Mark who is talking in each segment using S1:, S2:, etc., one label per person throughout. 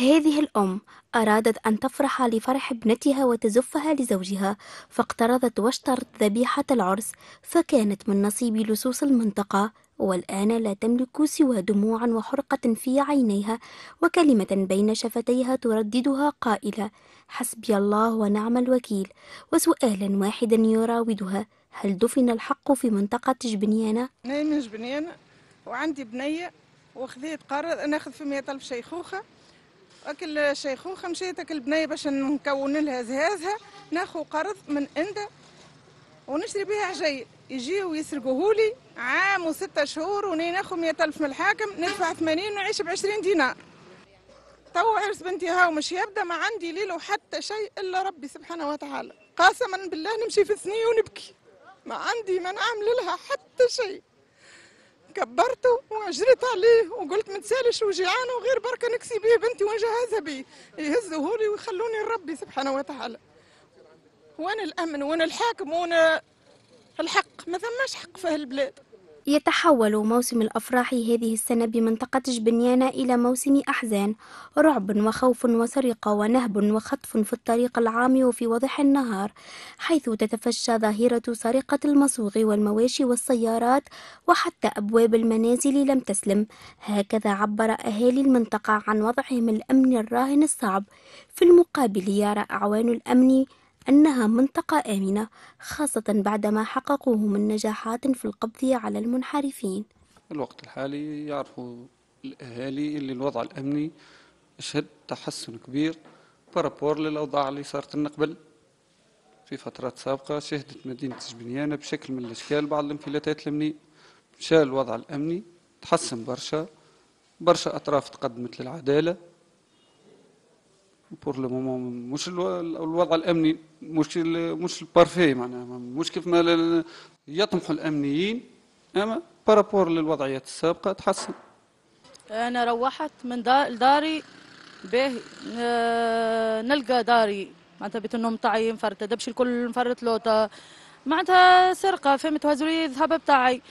S1: هذه الأم أرادت أن تفرح لفرح ابنتها وتزفها لزوجها فاقترضت واشترت ذبيحة العرس فكانت من نصيب لصوص المنطقة والآن لا تملك سوى دموعا وحرقة في عينيها وكلمة بين شفتيها ترددها قائلة حسبي الله ونعم الوكيل وسؤالا واحدا يراودها هل دفن الحق في منطقة جبنيانة؟ أنا جبنيانة وعندي بنية وخذيت قرض ناخذ في مئة ألف شيخوخة اكل شيخوخه مشيت اكل بنيه باش نكون لها زهازها ناخذ قرض من عند ونشري بها عجين يجيو لي عام وستة شهور وني ناخذ 100000 من الحاكم ندفع 80 ونعيش ب 20 دينار تو عرس بنتي هاو مش يبدا ما عندي ليله حتى شيء الا ربي سبحانه وتعالى قسما بالله نمشي في الثنيه ونبكي ما عندي ما نعمل لها حتى شيء كبرته وجريت عليه وقلت ما تسالش وجيعانه وغير بركه نكسي به بنتي ونجهزها به يهزه لي ويخلوني لربي سبحانه وتعالى وانا الامن وانا الحاكم وانا الحق ما ثماش حق في هالبلاد يتحول موسم الأفراح هذه السنة بمنطقة جبنيانة إلى موسم أحزان رعب وخوف وسرقة ونهب وخطف في الطريق العام وفي وضح النهار حيث تتفشى ظاهرة سرقة المصوغ والمواشي والسيارات وحتى أبواب المنازل لم تسلم هكذا عبر أهالي المنطقة عن وضعهم الأمني الراهن الصعب في المقابل يرى أعوان الأمن أنها منطقة آمنة خاصة بعدما حققوه من نجاحات في القبض على المنحرفين الوقت الحالي يعرف الأهالي اللي الوضع الأمني أشهد تحسن كبير بارابور للأوضاع اللي صارت لنا قبل في فترات سابقة شهدت مدينة جبنيانة بشكل من الأشكال بعض الانفلاتات الأمنية مشى الوضع الأمني تحسن برشا برشا أطراف تقدمت للعدالة بور لو مومون مش الوضع الامني مش مش بارفي معناها مش كيف ما يطمح الامنيين اما بارابور للوضعيات السابقه تحسن انا روحت من دار لداري باه نلقى داري معناتها بيت النوم تاعي مفرطه دبش الكل مفرط لوطه معناتها سرقه فهمت وهزولي الذهب تاعي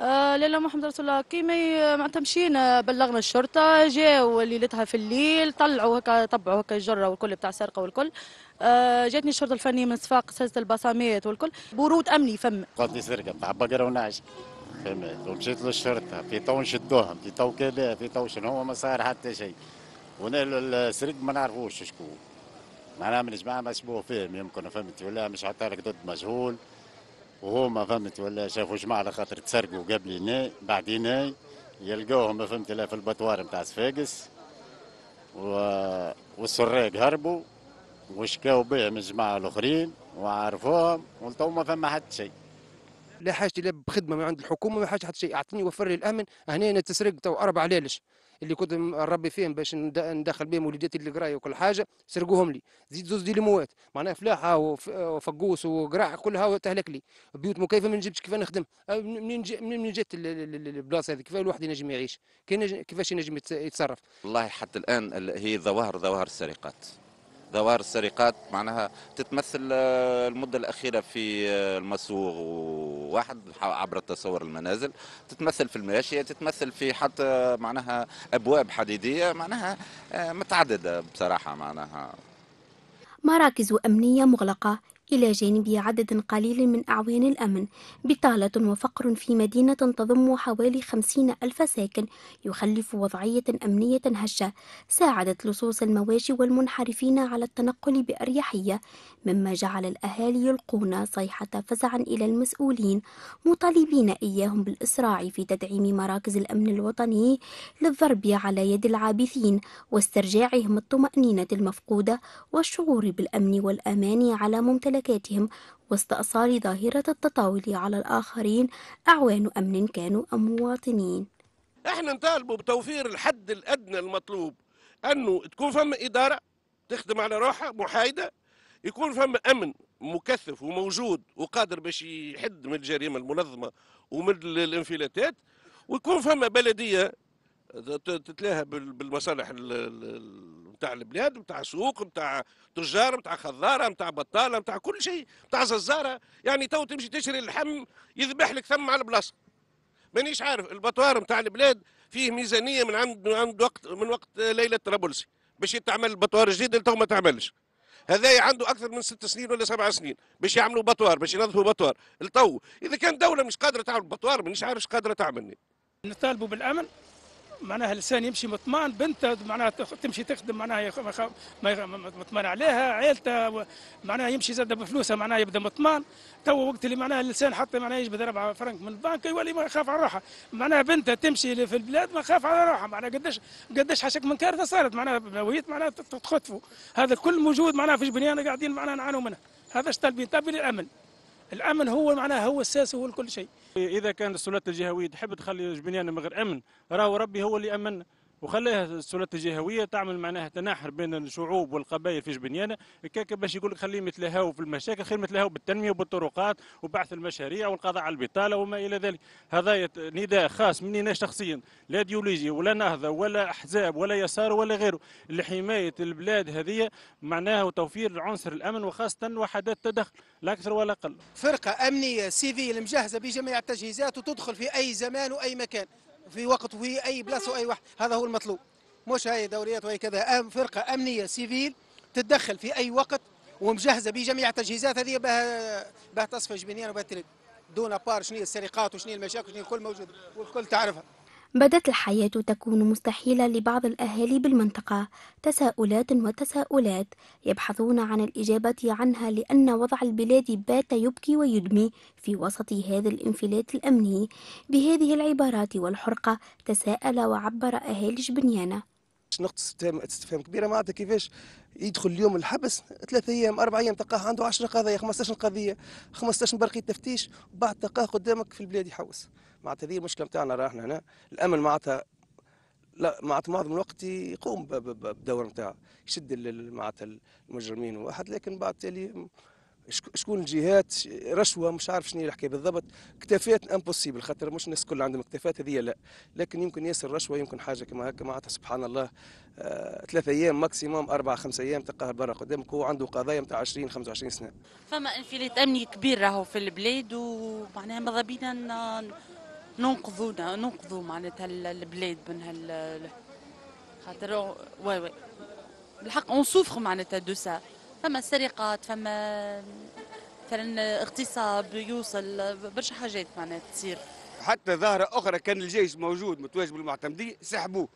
S1: آه لاله محمد رسول الله كيما معناتها مشينا آه، بلغنا الشرطه جاو ليلتها في الليل طلعوا هكا طبعوا هكا الجره والكل بتاع سرقه والكل آه جاتني الشرطه الفنيه من صفاق سلسله البصامات والكل برود امني فم قالت لي سرقه تاع بقره ونعش فهمت ومشيت للشرطه في تو نشدوهم في تو كذا في تو شنو هو ما صار حتى شيء السرق ما نعرفوش شكون معناها من جماعه مسبوق فيهم يمكن فهمت ولا مش عطالك ضد مجهول وهما فهمت ولا شافوا جماعه على خاطر تسرقوا بعد بعدينا يلقوهم فهمت لا في البطوار نتاع صفاقس و... والسراق هربوا وشكاو بهم الجماعه الاخرين وعرفوهم ولتو ما فما حتى شيء لا حاجه لا بخدمه من عند الحكومه ما حاجه حتى شيء اعطيني وفر لي الامن هنا انا تسرق تو اربع ليلش اللي كنت نربي فيهم باش ندخل بهم وليداتي للقرايه وكل حاجه سرقوهم لي زيد زوز ديليموات معناها فلاحه وفقوس وقراع كلها تهلك لي بيوت مكيفه ما نجيبش كيف نخدم أه، منين منين جات البلاصه هذه كيف الواحد ينجم يعيش كيفاش ينجم يتصرف والله حتى الان هي ظواهر ظواهر السرقات ظواهر السرقات معناها تتمثل آه، المدة الأخيرة في آه، المسوغ و واحد عبر تصور المنازل تتمثل في الماشيه تتمثل في حتى معناها ابواب حديديه معناها آه، متعدده بصراحه معناها مراكز امنيه مغلقه إلى جانب عدد قليل من أعوان الأمن بطالة وفقر في مدينة تضم حوالي خمسين ألف ساكن يخلف وضعية أمنية هشة ساعدت لصوص المواشي والمنحرفين على التنقل بأريحية مما جعل الأهالي يلقون صيحة فزع إلى المسؤولين مطالبين إياهم بالإسراع في تدعيم مراكز الأمن الوطني للضرب على يد العابثين واسترجاعهم الطمأنينة المفقودة والشعور بالأمن والأمان على ممتلكاتهم ممتلكاتهم وسط أثار ظاهرة التطاول على الآخرين أعوان أمن كانوا أم مواطنين احنا نطالبوا بتوفير الحد الأدنى المطلوب أنه تكون فما إدارة تخدم على روحها محايدة يكون فما أمن مكثف وموجود وقادر باش يحد من الجريمة المنظمة ومن الانفلاتات ويكون فما بلدية تتلاها بالمصالح نتاع البلاد نتاع سوق نتاع تجار نتاع خضاره نتاع بطاله نتاع كل شيء نتاع ززاره يعني تو تمشي تشري اللحم يذبح لك ثم على البلاصه مانيش عارف البطوار نتاع البلاد فيه ميزانيه من عند من عند وقت من وقت ليله طرابلسي باش يتعمل البطوار الجديد تو ما تعملش هذايا عنده اكثر من ست سنين ولا سبع سنين باش يعملوا بطوار باش ينظفوا بطوار التو اذا كان دوله مش قادره تعمل بطوار مانيش عارف ايش قادره تعمل نطالبوا بالامن معناها الانسان يمشي مطمئن بنته معناها تمشي تخدم معناها مطمئن عليها عائلته معناها يمشي زاد بفلوسها معناها يبدا مطمئن تو وقت اللي معناها الانسان حتى معناها يجبد 4 فرنك من البنك يولي ما يخاف على روحه معناها بنته تمشي في البلاد ما خاف على روحها معناها قداش قداش حشك من كارثه صارت معناها بنويت معناها تخطفوا هذا كل موجود معناها في بنيان قاعدين معناها نعانوا منه هذا اش تلبي تلبي للامل الامن هو معناه هو الساس هو كل شيء اذا كان السلطات الجهويه تحب تخلي جبنيان غير امن راهو ربي هو اللي امننا وخليها السلطه الجهويه تعمل معناها تناحر بين الشعوب والقبائل في جبنيانه كاك باش يقول لك خليهم يتلهاو في المشاكل خير يتلهاو بالتنميه وبالطرقات وبعث المشاريع والقضاء على البطاله وما الى ذلك هذا نداء خاص مني انا شخصيا لا ديولوجي ولا نهضه ولا احزاب ولا يسار ولا غيره لحمايه البلاد هذه معناها وتوفير عنصر الامن وخاصه وحدات التدخل لا اكثر ولا اقل. فرقه امنيه سيفيل مجهزه بجميع التجهيزات وتدخل في اي زمان واي مكان في وقت وفي اي بلاصه واي واحد هذا هو المطلوب مش هاي دوريات وهي كذا أم فرقه امنيه سيفيل تتدخل في اي وقت ومجهزه بجميع التجهيزات هذه بها بها تصفى جبينيا وبها دون بار شنو السرقات وشنو المشاكل وشنو الكل موجود والكل تعرفها بدت الحياة تكون مستحيلة لبعض الأهالي بالمنطقة تساؤلات وتساؤلات يبحثون عن الإجابة عنها لأن وضع البلاد بات يبكي ويدمي في وسط هذا الانفلات الأمني بهذه العبارات والحرقة تساءل وعبر أهالي جبنيانة عندكش نقطه استفهام استفهام كبيره معناتها كيفاش يدخل اليوم الحبس ثلاثة ايام اربع ايام تلقاه عنده 10 قضايا 15 قضيه 15 برقيه تفتيش وبعد تلقاه قدامك في البلاد يحوس معناتها هذه المشكله نتاعنا راه احنا هنا الامن معناتها لا معناتها معظم الوقت يقوم بدور نتاعه يشد معناتها المجرمين واحد لكن بعد تالي شكون الجهات رشوه مش عارف شنو الحكايه بالضبط اكتفات امبوسيبل خاطر مش الناس الكل عندهم اكتفات هذه لا لكن يمكن ياسر رشوه يمكن حاجه كما هكا معناتها سبحان الله آه ثلاثة ايام ماكسيموم اربع خمس ايام تلقاها برا قدامك هو عنده قضايا نتاع 20 25 سنه. فما انفلات امني كبير راهو في البلاد ومعناها ماذا بينا ننقذوا ننقذوا معناتها البلاد من هال خاطر وي وي بالحق اون سوفر معناتها دو سا فما سرقات فما مثلا اغتصاب يوصل برشا حاجات معناها تصير حتى ظاهرة أخرى كان الجيش موجود متواجد بالمعتمدية سحبوه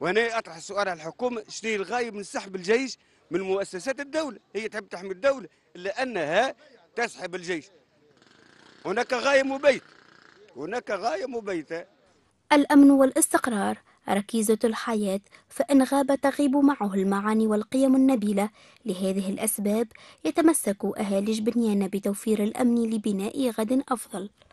S1: وهنا أطرح السؤال على الحكومة شنو الغاية من سحب الجيش من مؤسسات الدولة هي تحب تحمي الدولة إلا أنها تسحب الجيش هناك غاية مبيتة هناك غاية مبيتة الأمن والاستقرار ركيزة الحياة فإن غاب تغيب معه المعاني والقيم النبيلة لهذه الأسباب يتمسك أهالي جبنيان بتوفير الأمن لبناء غد أفضل